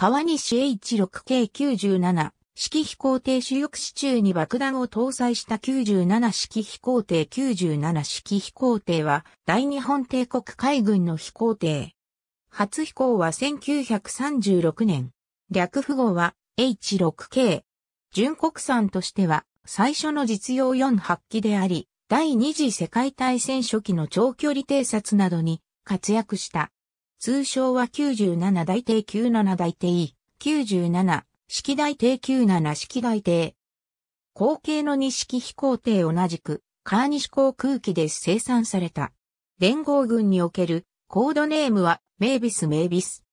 川西 H6K97 式飛行艇主翼支柱に爆弾を搭載した97式飛行艇97式飛行艇は大日本帝国海軍の飛行艇。初飛行は1936年。略符号は H6K。純国産としては最初の実用4発機であり、第二次世界大戦初期の長距離偵察などに活躍した。通称は97大帝97大帝、97式大帝97式大帝。後継の二式飛行艇同じく、川西航空機で生産された。連合軍におけるコードネームはメイビス・メイビス。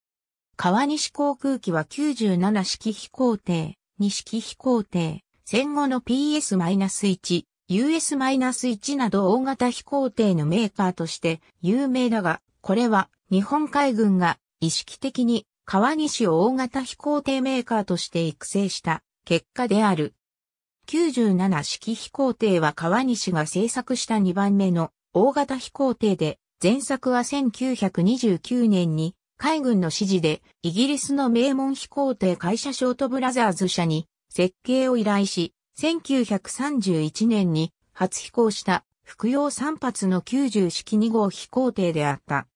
川西航空機は97式飛行艇、2式飛行艇、戦後の PS-1、US-1 など大型飛行艇のメーカーとして有名だが、これは日本海軍が意識的に川西を大型飛行艇メーカーとして育成した結果である。97式飛行艇は川西が製作した2番目の大型飛行艇で、前作は1929年に海軍の指示でイギリスの名門飛行艇会社ショートブラザーズ社に設計を依頼し、1931年に初飛行した服用3発の90式2号飛行艇であった。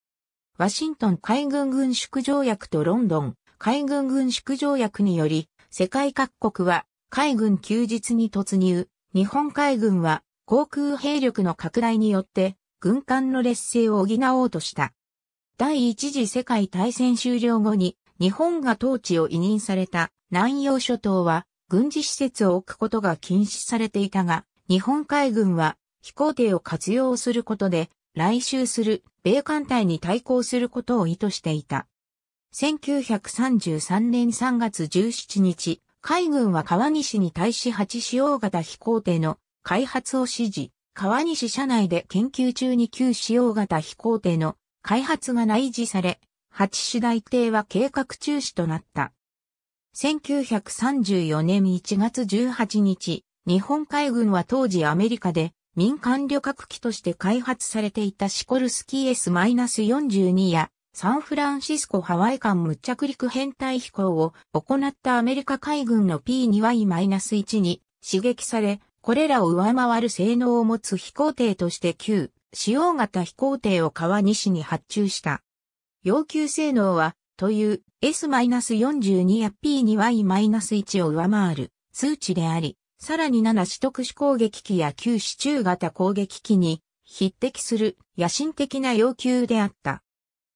ワシントン海軍軍縮条約とロンドン海軍軍縮条約により、世界各国は海軍休日に突入、日本海軍は航空兵力の拡大によって軍艦の劣勢を補おうとした。第一次世界大戦終了後に日本が統治を委任された南洋諸島は軍事施設を置くことが禁止されていたが、日本海軍は飛行艇を活用することで来襲する米艦隊に対抗することを意図していた。1933年3月17日、海軍は川西に対し8使用型飛行艇の開発を指示、川西社内で研究中に旧使用型飛行艇の開発が内示され、8種大艇は計画中止となった。1934年1月18日、日本海軍は当時アメリカで民間旅客機として開発されていたシコルスキー S-42 やサンフランシスコハワイ間無着陸編隊飛行を行ったアメリカ海軍の P2Y-1 に刺激され、これらを上回る性能を持つ飛行艇として旧、使用型飛行艇を川西に発注した。要求性能は、という S-42 や P2Y-1 を上回る数値であり、さらに7四特殊攻撃機や旧四中型攻撃機に匹敵する野心的な要求であった。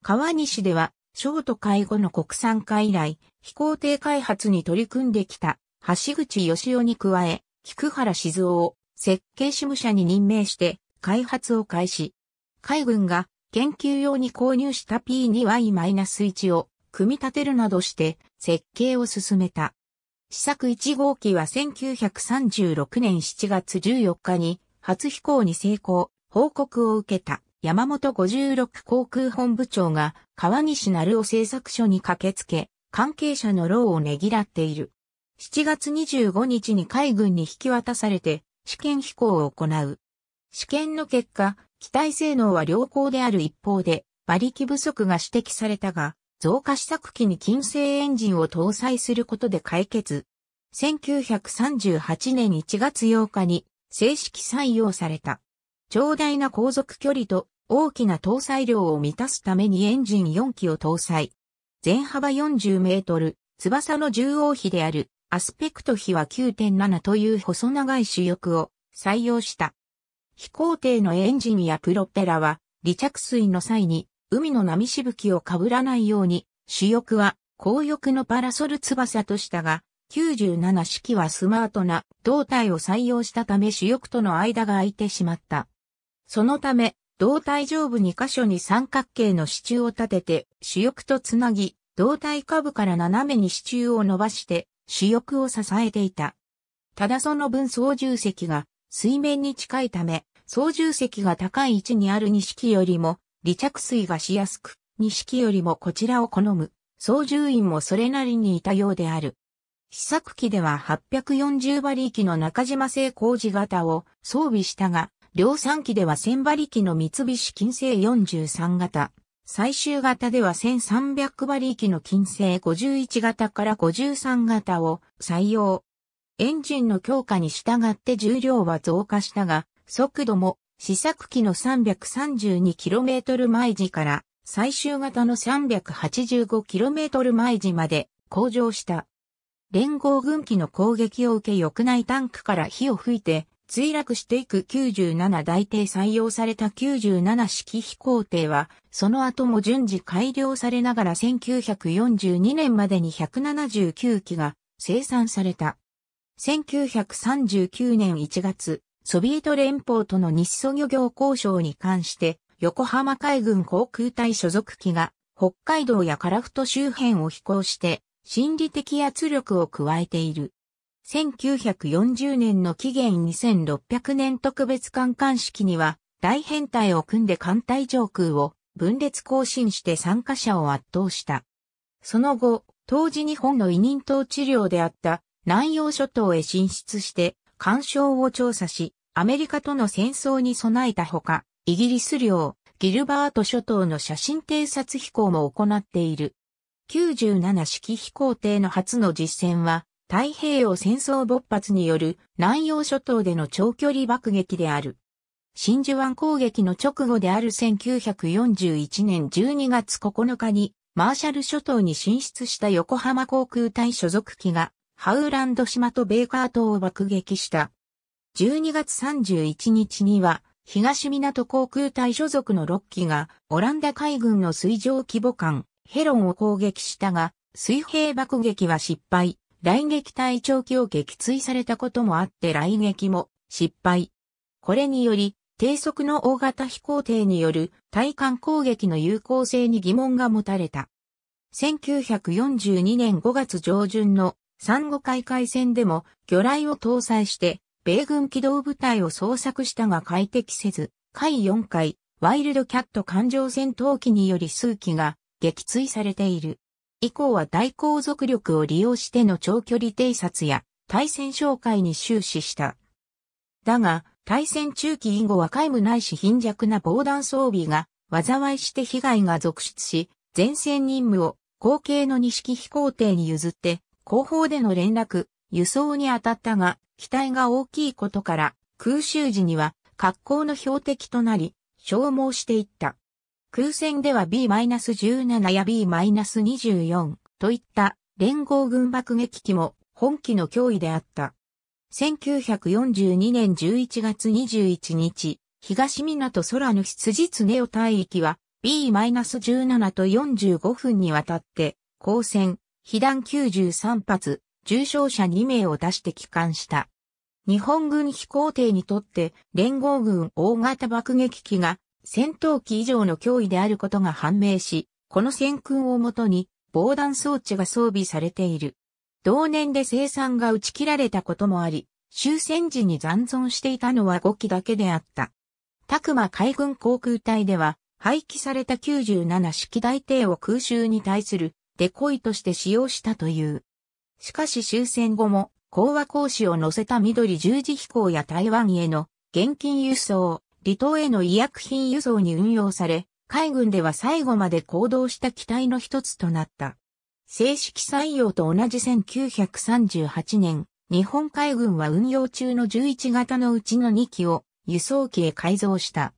川西では、ショート会後の国産化以来、飛行艇開発に取り組んできた橋口義雄に加え、菊原静雄を設計事務者に任命して開発を開始。海軍が研究用に購入した P2Y-1 を組み立てるなどして設計を進めた。試作1号機は1936年7月14日に初飛行に成功、報告を受けた山本56航空本部長が川西成尾製作所に駆けつけ、関係者の労をねぎらっている。7月25日に海軍に引き渡されて試験飛行を行う。試験の結果、機体性能は良好である一方で、馬力不足が指摘されたが、増加試作機に金星エンジンを搭載することで解決。1938年1月8日に正式採用された。長大な航続距離と大きな搭載量を満たすためにエンジン4機を搭載。全幅40メートル、翼の縦横比であるアスペクト比は9.7という細長い主翼を採用した。飛行艇のエンジンやプロペラは離着水の際に海の波しぶきをかぶらないように、主翼は紅翼のパラソル翼としたが、97式はスマートな胴体を採用したため主翼との間が空いてしまった。そのため、胴体上部2箇所に三角形の支柱を立てて、主翼とつなぎ、胴体下部から斜めに支柱を伸ばして、主翼を支えていた。ただその分操縦席が水面に近いため、操縦席が高い位置にある2式よりも離着水がしやすく、錦よりもこちらを好む、操縦員もそれなりにいたようである。試作機では840馬力の中島製工事型を装備したが、量産機では1000馬力の三菱金星43型、最終型では1300馬力の金星51型から53型を採用。エンジンの強化に従って重量は増加したが、速度も試作機の 332km 毎時から最終型の 385km 毎時まで向上した。連合軍機の攻撃を受け翼内タンクから火を吹いて墜落していく97大艇採用された97式飛行艇は、その後も順次改良されながら1942年までに179機が生産された。1939年1月、ソビエト連邦との日ソ漁業交渉に関して、横浜海軍航空隊所属機が、北海道や樺太周辺を飛行して、心理的圧力を加えている。1940年の期限2600年特別艦艦式には、大編隊を組んで艦隊上空を分裂更新して参加者を圧倒した。その後、当時日本の委任統治領であった南洋諸島へ進出して、干渉を調査し、アメリカとの戦争に備えたほか、イギリス領、ギルバート諸島の写真偵察飛行も行っている。97式飛行艇の初の実戦は、太平洋戦争勃発による南洋諸島での長距離爆撃である。真珠湾攻撃の直後である1941年12月9日に、マーシャル諸島に進出した横浜航空隊所属機が、ハウランド島とベーカー島を爆撃した12月31日には、東港航空隊所属の6機が、オランダ海軍の水上規模艦、ヘロンを攻撃したが、水平爆撃は失敗、雷撃隊長機を撃墜されたこともあって雷撃も失敗。これにより、低速の大型飛行艇による対艦攻撃の有効性に疑問が持たれた。1942年5月上旬の産後海海戦でも魚雷を搭載して米軍機動部隊を捜索したが快適せず、回4回、ワイルドキャット艦上戦闘機により数機が撃墜されている。以降は大航続力を利用しての長距離偵察や対戦紹介に終始した。だが、対戦中期以後は皆無ないし貧弱な防弾装備が災いして被害が続出し、前線任務を後継の西木飛行艇に譲って、後方での連絡、輸送に当たったが、機体が大きいことから、空襲時には格好の標的となり、消耗していった。空戦では B-17 や B-24 といった連合軍爆撃機も本機の脅威であった。1942年11月21日、東港空の羊常オ大域は B-17 と45分にわたって、交戦、被弾93発、重傷者2名を出して帰還した。日本軍飛行艇にとって連合軍大型爆撃機が戦闘機以上の脅威であることが判明し、この戦訓をもとに防弾装置が装備されている。同年で生産が打ち切られたこともあり、終戦時に残存していたのは5機だけであった。クマ海軍航空隊では、廃棄された97式大艇を空襲に対するデコイとして使用したという。しかし終戦後も、講和講師を乗せた緑十字飛行や台湾への現金輸送、離島への医薬品輸送に運用され、海軍では最後まで行動した機体の一つとなった。正式採用と同じ1938年、日本海軍は運用中の11型のうちの2機を輸送機へ改造した。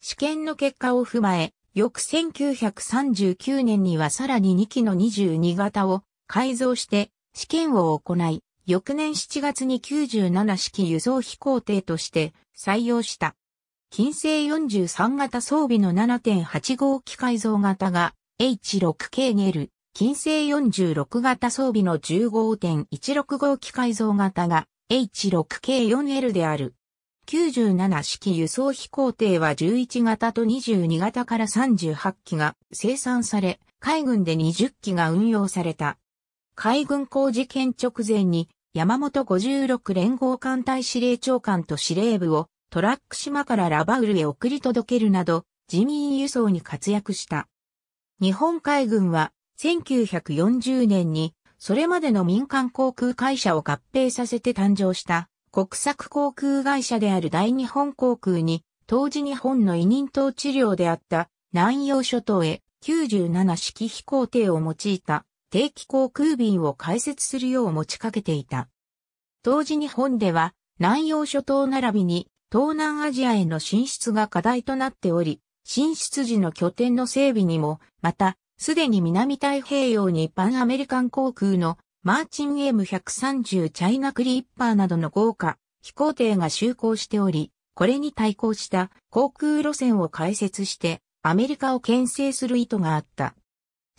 試験の結果を踏まえ、翌1939年にはさらに2機の22型を改造して試験を行い、翌年7月に97式輸送飛行艇として採用した。近世43型装備の7 8号機改造型が H6K l 金近世46型装備の1 5 1 6号機改造型が H6K4L である。97式輸送飛行艇は11型と22型から38機が生産され、海軍で20機が運用された。海軍工事件直前に山本56連合艦隊司令長官と司令部をトラック島からラバウルへ送り届けるなど人民輸送に活躍した。日本海軍は1940年にそれまでの民間航空会社を合併させて誕生した国策航空会社である大日本航空に当時日本の委任統治領であった南洋諸島へ97式飛行艇を用いた定期航空便を開設するよう持ちかけていた。当時日本では南洋諸島並びに東南アジアへの進出が課題となっており、進出時の拠点の整備にも、また、すでに南太平洋にパンアメリカン航空のマーチン M130 チャイナクリッパーなどの豪華飛行艇が就航しており、これに対抗した航空路線を開設してアメリカを牽制する意図があった。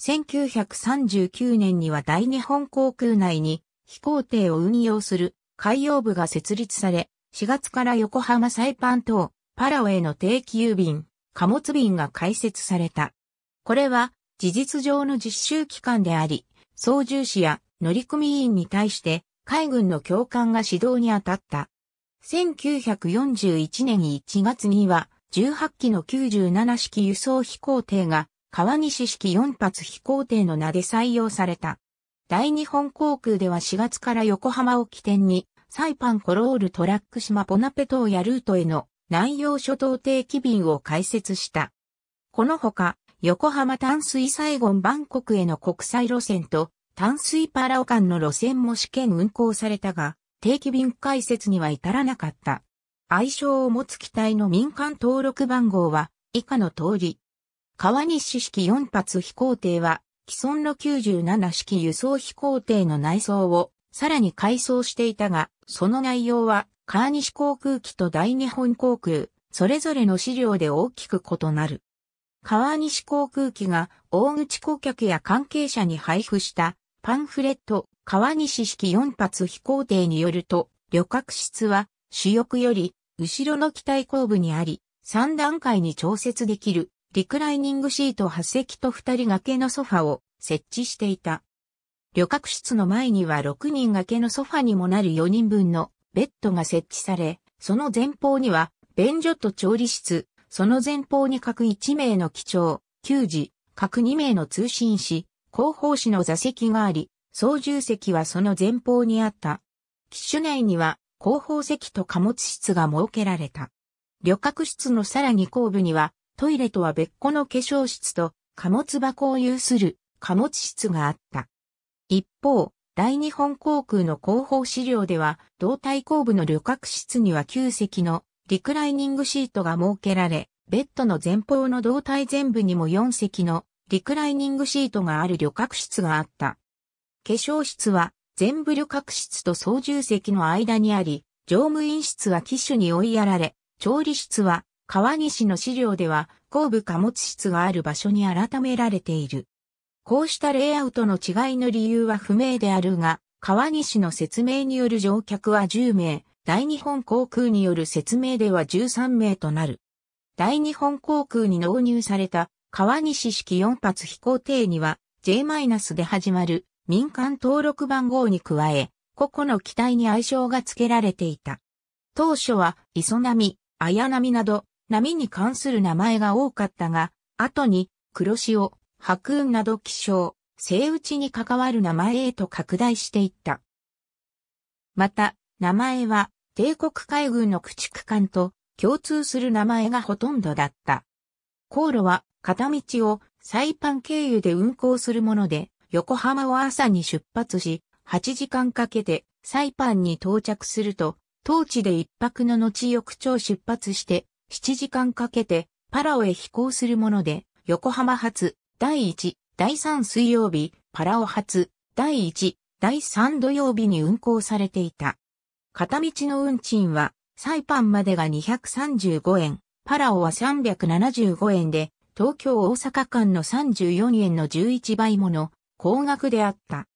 1939年には大日本航空内に飛行艇を運用する海洋部が設立され、4月から横浜サイパン島、パラオへの定期郵便、貨物便が開設された。これは事実上の実習機関であり、操縦士や乗組員に対して海軍の教官が指導に当たった。1941年1月には18機の97式輸送飛行艇が川西式4発飛行艇の名で採用された。大日本航空では4月から横浜を起点に、サイパンコロールトラック島ポナペ島やルートへの南洋諸島定期便を開設した。このほか、横浜淡水サイゴンバンコクへの国際路線と淡水パラオ間の路線も試験運行されたが、定期便開設には至らなかった。愛称を持つ機体の民間登録番号は以下の通り、川西式4発飛行艇は、既存の97式輸送飛行艇の内装をさらに改装していたが、その内容は、川西航空機と大日本航空、それぞれの資料で大きく異なる。川西航空機が大口顧客や関係者に配布したパンフレット、川西式4発飛行艇によると、旅客室は主翼より後ろの機体後部にあり、3段階に調節できるリクライニングシート8席と2人掛けのソファを設置していた。旅客室の前には6人掛けのソファにもなる4人分のベッドが設置され、その前方には便所と調理室、その前方に各1名の機長、給児、各2名の通信士、広報士の座席があり、操縦席はその前方にあった。機種内には広報席と貨物室が設けられた。旅客室のさらに後部にはトイレとは別個の化粧室と貨物箱を有する貨物室があった。一方、大日本航空の広報資料では、胴体後部の旅客室には9席のリクライニングシートが設けられ、ベッドの前方の胴体全部にも4席のリクライニングシートがある旅客室があった。化粧室は全部旅客室と操縦席の間にあり、乗務員室は機種に追いやられ、調理室は川岸の資料では、後部貨物室がある場所に改められている。こうしたレイアウトの違いの理由は不明であるが、川西の説明による乗客は10名、大日本航空による説明では13名となる。大日本航空に納入された川西式4発飛行艇には J- で始まる民間登録番号に加え、個々の機体に愛称が付けられていた。当初は、磯波、綾波など波に関する名前が多かったが、後に黒潮、白雲など気象、生打ちに関わる名前へと拡大していった。また、名前は帝国海軍の駆逐艦と共通する名前がほとんどだった。航路は片道をサイパン経由で運航するもので、横浜を朝に出発し、8時間かけてサイパンに到着すると、当地で一泊の後翌朝出発して、7時間かけてパラオへ飛行するもので、横浜発第1、第3水曜日、パラオ発第1、第3土曜日に運行されていた。片道の運賃は、サイパンまでが235円、パラオは375円で、東京大阪間の34円の11倍もの高額であった。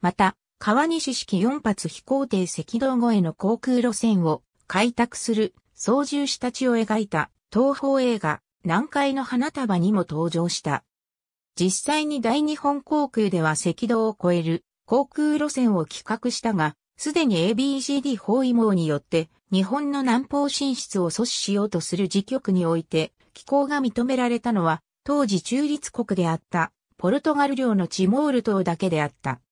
また、川西式4発飛行艇赤道越えの航空路線を開拓する操縦士たちを描いた東方映画南海の花束にも登場した。実際に大日本航空では赤道を越える航空路線を企画したが、すでに ABCD 包囲網によって日本の南方進出を阻止しようとする自局において機構が認められたのは当時中立国であったポルトガル領のチモール島だけであった。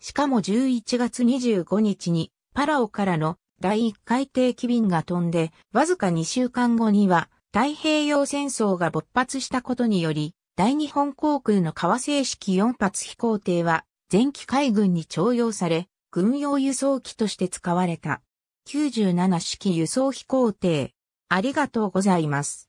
しかも11月25日にパラオからの第1回定機便が飛んで、わずか2週間後には、太平洋戦争が勃発したことにより、大日本航空の革製式4発飛行艇は、前期海軍に徴用され、軍用輸送機として使われた。97式輸送飛行艇。ありがとうございます。